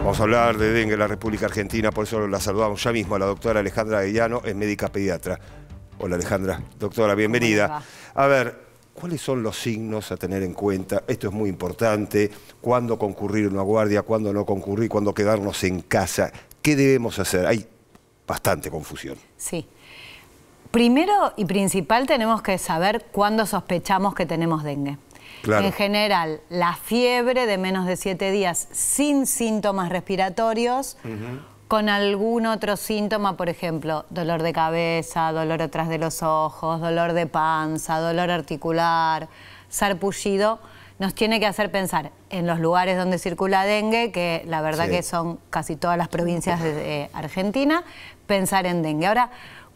Vamos a hablar de dengue en la República Argentina, por eso la saludamos ya mismo a la doctora Alejandra Aguillano, es médica pediatra. Hola Alejandra, doctora, bienvenida. A ver, ¿cuáles son los signos a tener en cuenta? Esto es muy importante, cuándo concurrir una guardia, cuándo no concurrir, cuándo quedarnos en casa, ¿qué debemos hacer? Hay bastante confusión. Sí. Primero y principal tenemos que saber cuándo sospechamos que tenemos dengue. En general, la fiebre de menos de siete días sin síntomas respiratorios, con algún otro síntoma, por ejemplo, dolor de cabeza, dolor atrás de los ojos, dolor de panza, dolor articular, sarpullido, nos tiene que hacer pensar en los lugares donde circula dengue, que la verdad que son casi todas las provincias de Argentina, pensar en dengue. Ahora,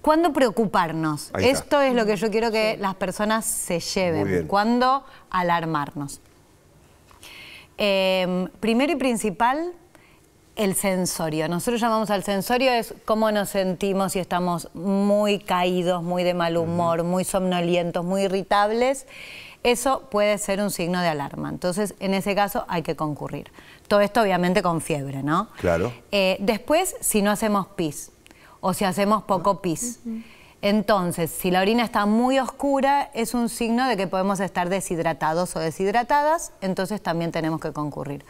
¿Cuándo preocuparnos? Esto es lo que yo quiero que las personas se lleven. ¿Cuándo alarmarnos? Em, primero y principal, el sensorio. Nosotros llamamos al sensorio es cómo nos sentimos si estamos muy caídos, muy de mal humor, muy somnolientos, muy irritables. Eso puede ser un signo de alarma. Entonces, en ese caso hay que concurrir. Todo esto obviamente con fiebre, ¿no? Claro. Eh, después, si no hacemos pis, o si hacemos poco pis. Entonces, si la orina está muy oscura, es un signo de que podemos estar deshidratados o deshidratadas, entonces también tenemos que concurrir.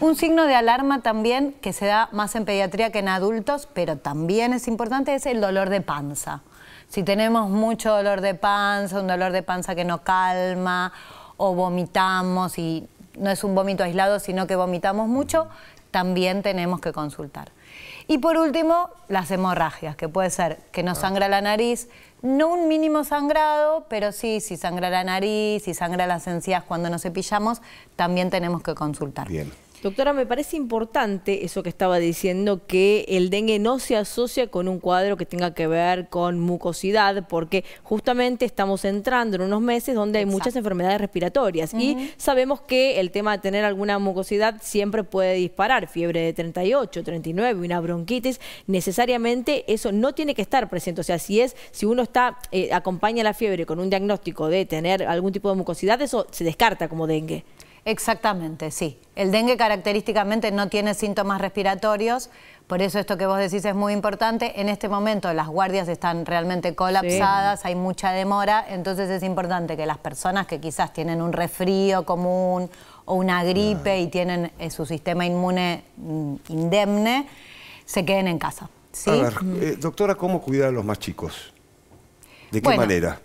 Un signo de alarma también que se da más en pediatría que en adultos, pero también es importante, es el dolor de panza. Si tenemos mucho dolor de panza, un dolor de panza que no calma, o vomitamos y no es un vómito aislado, sino que vomitamos mucho, también tenemos que consultar. Y por último, las hemorragias, que puede ser que no ah. sangra la nariz, no un mínimo sangrado, pero sí, si sangra la nariz, si sangra las encías cuando nos cepillamos, también tenemos que consultar. Bien. Doctora, me parece importante eso que estaba diciendo, que el dengue no se asocia con un cuadro que tenga que ver con mucosidad, porque justamente estamos entrando en unos meses donde hay muchas enfermedades respiratorias y sabemos que el tema de tener alguna mucosidad siempre puede disparar, fiebre de 38, 39, una bronquitis, necesariamente eso no tiene que estar presente, o sea, si es, si uno está, eh, acompaña la fiebre con un diagnóstico de tener algún tipo de mucosidad, eso se descarta como dengue. Exactamente, sí. El dengue característicamente no tiene síntomas respiratorios, por eso esto que vos decís es muy importante. En este momento las guardias están realmente colapsadas, hay mucha demora, entonces es importante que las personas que quizás tienen un resfrío común o una gripe y tienen eh, su sistema inmune mm, indemne, se queden en casa. A ver, eh, doctora, ¿cómo cuidar a los más chicos? ¿De qué manera?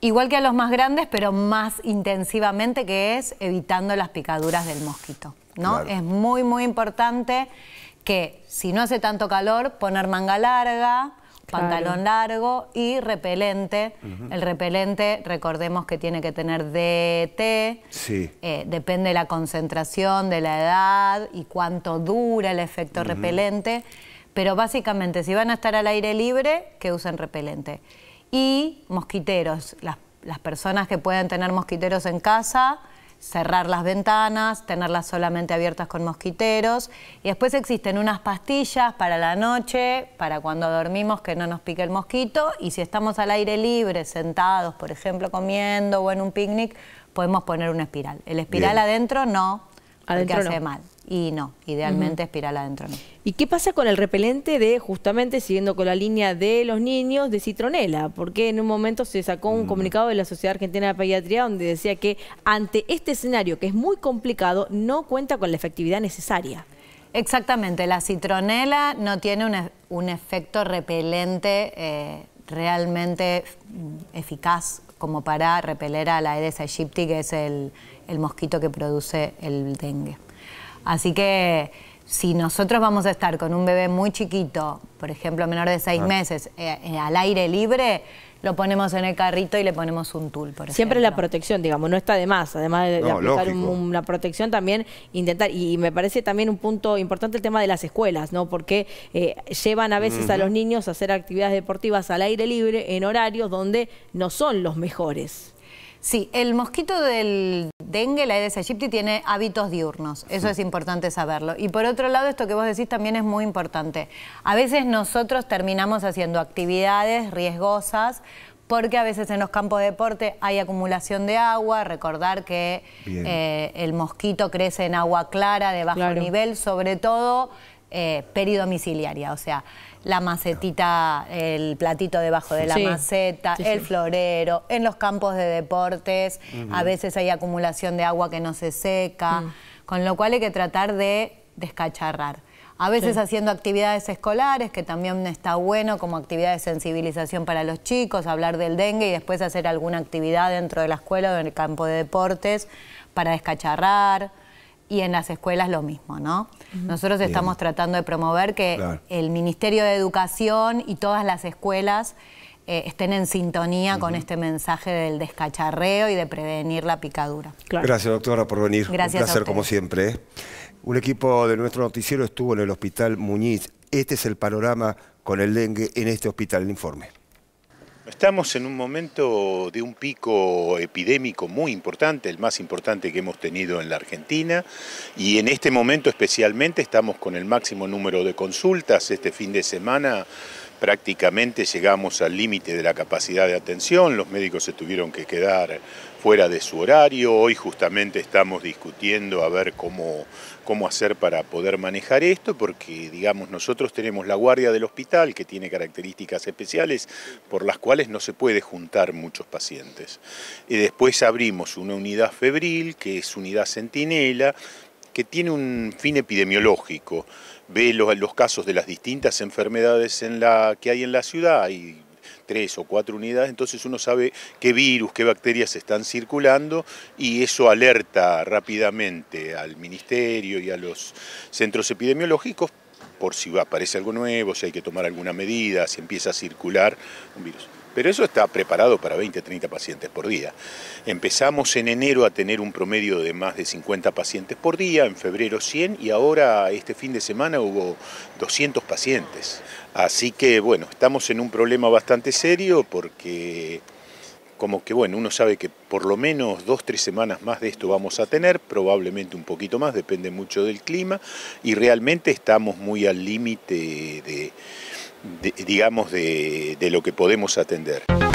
Igual que a los más grandes, pero más intensivamente, que es evitando las picaduras del mosquito. Es muy, muy importante que si no hace tanto calor, poner manga larga, pantalón largo y repelente. El repelente, recordemos que tiene que tener DT. E sí. Eh, depende de la concentración, de la edad y cuánto dura el efecto repelente. Pero básicamente, si van a estar al aire libre, que usen repelente y mosquiteros. Las, personas que pueden tener mosquiteros en casa, cerrar las ventanas, tenerlas solamente abiertas con mosquiteros. Y después existen unas pastillas para la noche, para cuando dormimos que no nos pique el mosquito. Y si estamos al aire libre, sentados, por ejemplo, comiendo o en un picnic, podemos poner una espiral. El espiral adentro no, adentro hace mal. Y no, idealmente espiral adentro no. ¿Y qué pasa con el repelente de, justamente siguiendo con la línea de los niños, de citronela? Porque en un momento se sacó un mm. comunicado de la Sociedad Argentina de Pediatría donde decía que ante este escenario, que es muy complicado, no cuenta con la efectividad necesaria. Exactamente, la citronela no tiene un, e, efecto repelente eh, realmente mm, eficaz como para repeler a la Aedes aegypti, que es el, mosquito que produce el dengue. Así que si nosotros vamos a estar con un bebé muy chiquito, por ejemplo menor de seis ah. meses, eh, eh, al aire libre, lo ponemos en el carrito y le ponemos un tul, por Siempre la protección, digamos, no está de más. Además de, aplicar una protección, también intentar, y me parece también un punto importante el tema de las escuelas, ¿no? Porque eh, llevan a veces a los niños a hacer actividades deportivas al aire libre en horarios donde no son los mejores. Sí, el mosquito del dengue, la eds aegypti tiene hábitos diurnos. Eso es importante saberlo. Y por otro lado, esto que vos decís también es muy importante. A veces nosotros terminamos haciendo actividades riesgosas porque a veces en los campos de deporte hay acumulación de agua, recordar que eh, el mosquito crece en agua clara de bajo nivel, sobre todo eh, peridomiciliaria, o sea, la macetita, el platito debajo de la maceta, el florero, en los campos de deportes, a veces hay acumulación de agua que no se seca, mm. con lo cual hay que tratar de descacharrar. A veces haciendo actividades escolares, que también está bueno, como actividad de sensibilización para los chicos, hablar del dengue y después hacer alguna actividad dentro de la escuela o en el campo de deportes para descacharrar y en las escuelas lo mismo, ¿no? Nosotros estamos tratando de promover que el Ministerio de Educación y todas las escuelas eh, estén en sintonía con este mensaje del descacharreo y de prevenir la picadura. Gracias, doctora, por venir. Gracias Un placer, como siempre. ¿eh? Un equipo de nuestro noticiero estuvo en el Hospital Muñiz. Este es el panorama con el dengue en este hospital, el informe. Estamos en un momento de un pico epidémico muy importante, el más importante que hemos tenido en la Argentina, y en este momento especialmente estamos con el máximo número de consultas. Este fin de semana prácticamente llegamos al límite de la capacidad de atención, los médicos se tuvieron que quedar fuera de su horario, hoy justamente estamos discutiendo a ver cómo, cómo hacer para poder manejar esto, porque digamos nosotros tenemos la guardia del hospital que tiene características especiales por las cuales no se puede juntar muchos pacientes. Y después abrimos una unidad febril que es unidad centinela, que tiene un fin epidemiológico, ve los, casos de las distintas enfermedades que hay en la ciudad hay tres o cuatro unidades, entonces uno sabe qué virus, qué bacterias están circulando y eso alerta rápidamente al ministerio y a los centros epidemiológicos por si aparece algo nuevo, si hay que tomar alguna medida, si empieza a circular un virus. Pero eso está preparado para 20, 30 pacientes por día. Empezamos en enero a tener un promedio de más de 50 pacientes por día, en febrero 100 y ahora este fin de semana hubo 200 pacientes. Así que bueno, estamos en un problema bastante serio porque como que bueno, uno sabe que por lo menos dos, tres semanas más de esto vamos a tener, probablemente un poquito más, depende mucho del clima, y realmente estamos muy al límite de, digamos, de, de lo que podemos atender.